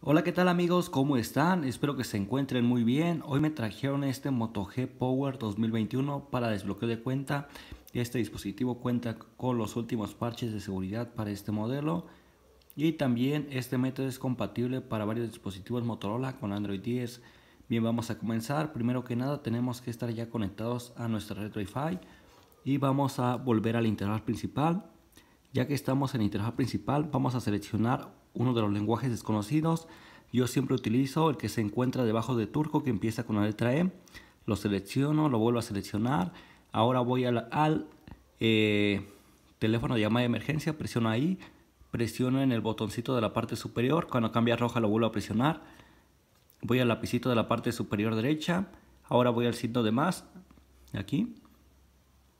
Hola, ¿qué tal amigos? ¿Cómo están? Espero que se encuentren muy bien. Hoy me trajeron este Moto G Power 2021 para desbloqueo de cuenta. Este dispositivo cuenta con los últimos parches de seguridad para este modelo. Y también este método es compatible para varios dispositivos Motorola con Android 10. Bien, vamos a comenzar. Primero que nada tenemos que estar ya conectados a nuestra red Wi-Fi. Y vamos a volver al intervalo principal. Ya que estamos en interfaz principal, vamos a seleccionar uno de los lenguajes desconocidos. Yo siempre utilizo el que se encuentra debajo de turco, que empieza con la letra E. Lo selecciono, lo vuelvo a seleccionar. Ahora voy al, al eh, teléfono de llamada de emergencia, presiono ahí, presiono en el botoncito de la parte superior. Cuando cambia roja lo vuelvo a presionar. Voy al lapicito de la parte superior derecha. Ahora voy al signo de más, aquí.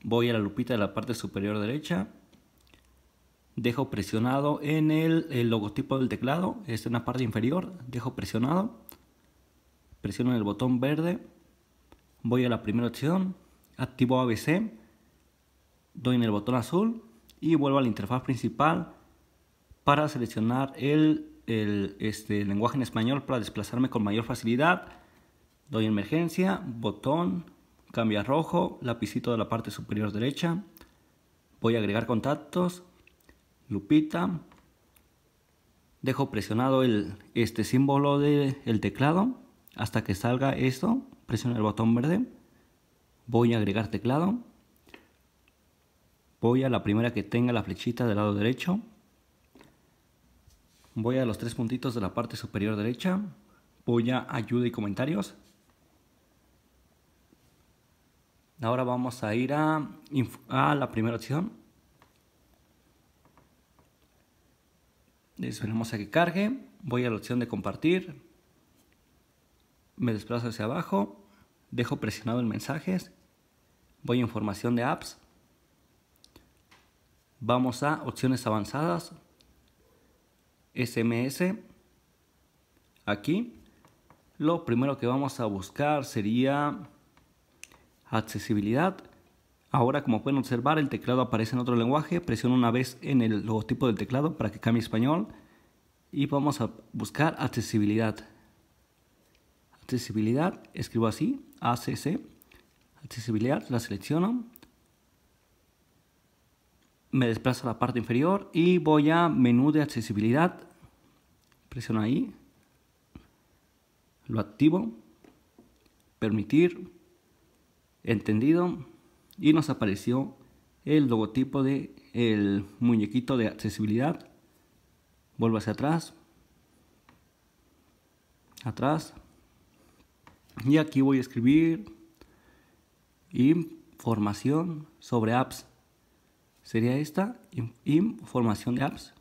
Voy a la lupita de la parte superior derecha dejo presionado en el, logotipo del teclado, es en la parte inferior, dejo presionado, presiono el botón verde, voy a la primera opción, activo ABC, doy en el botón azul y vuelvo a la interfaz principal para seleccionar el, este, lenguaje en español para desplazarme con mayor facilidad, doy emergencia, botón, cambia rojo, lapicito de la parte superior derecha, voy a agregar contactos, Lupita. Dejo presionado el, este símbolo del teclado hasta que salga esto. Presiona el botón verde. Voy a agregar teclado. Voy a la primera que tenga la flechita del lado derecho. Voy a los tres puntitos de la parte superior derecha. Voy a ayuda y comentarios. Ahora vamos a ir a la primera opción, Esperamos a que cargue. Voy a la opción de compartir. Me desplazo hacia abajo. Dejo presionado el mensajes. Voy a información de apps. Vamos a opciones avanzadas. SMS. Aquí. Lo primero que vamos a buscar sería accesibilidad. Ahora, como pueden observar, el teclado aparece en otro lenguaje. Presiono una vez en el logotipo del teclado para que cambie español. Y vamos a buscar accesibilidad. Accesibilidad, escribo así, ACC. Accesibilidad, la selecciono. Me desplazo a la parte inferior y voy a menú de accesibilidad. Presiono ahí. Lo activo. Permitir. Entendido y nos apareció el logotipo de el muñequito de accesibilidad vuelvo hacia atrás atrás y aquí voy a escribir información sobre apps sería esta información de apps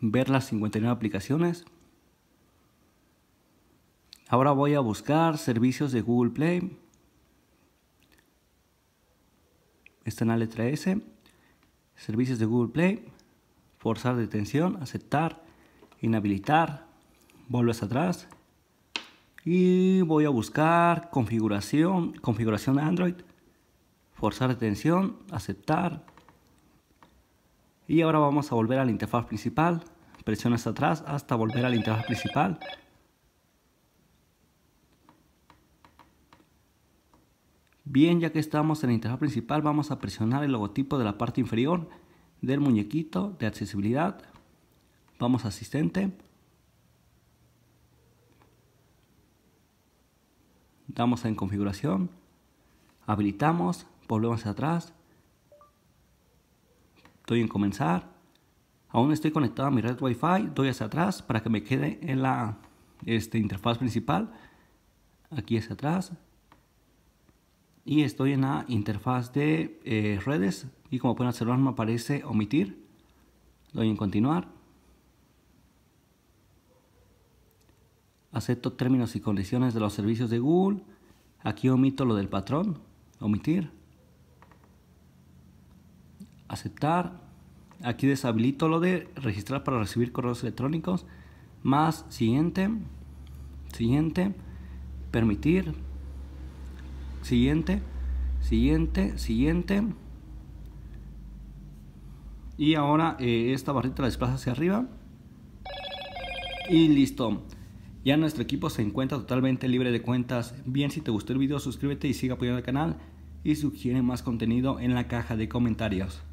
ver las 59 aplicaciones ahora voy a buscar servicios de Google Play está en la letra S, servicios de Google Play, forzar detención, aceptar, inhabilitar, vuelves atrás y voy a buscar configuración, configuración de Android, forzar detención, aceptar y ahora vamos a volver a la interfaz principal, presionas atrás hasta volver a la interfaz principal Bien, ya que estamos en la interfaz principal, vamos a presionar el logotipo de la parte inferior del muñequito de accesibilidad. Vamos a asistente. Damos en configuración. Habilitamos. Volvemos atrás. Doy en comenzar. Aún estoy conectado a mi red Wi-Fi. Doy hacia atrás para que me quede en la este, interfaz principal. Aquí hacia atrás y estoy en la interfaz de eh, redes y como pueden observar me aparece omitir doy en continuar acepto términos y condiciones de los servicios de Google aquí omito lo del patrón omitir aceptar aquí deshabilito lo de registrar para recibir correos electrónicos más siguiente siguiente permitir Siguiente, siguiente, siguiente. Y ahora eh, esta barrita la desplaza hacia arriba. Y listo. Ya nuestro equipo se encuentra totalmente libre de cuentas. Bien, si te gustó el video, suscríbete y siga apoyando al canal. Y sugiere más contenido en la caja de comentarios.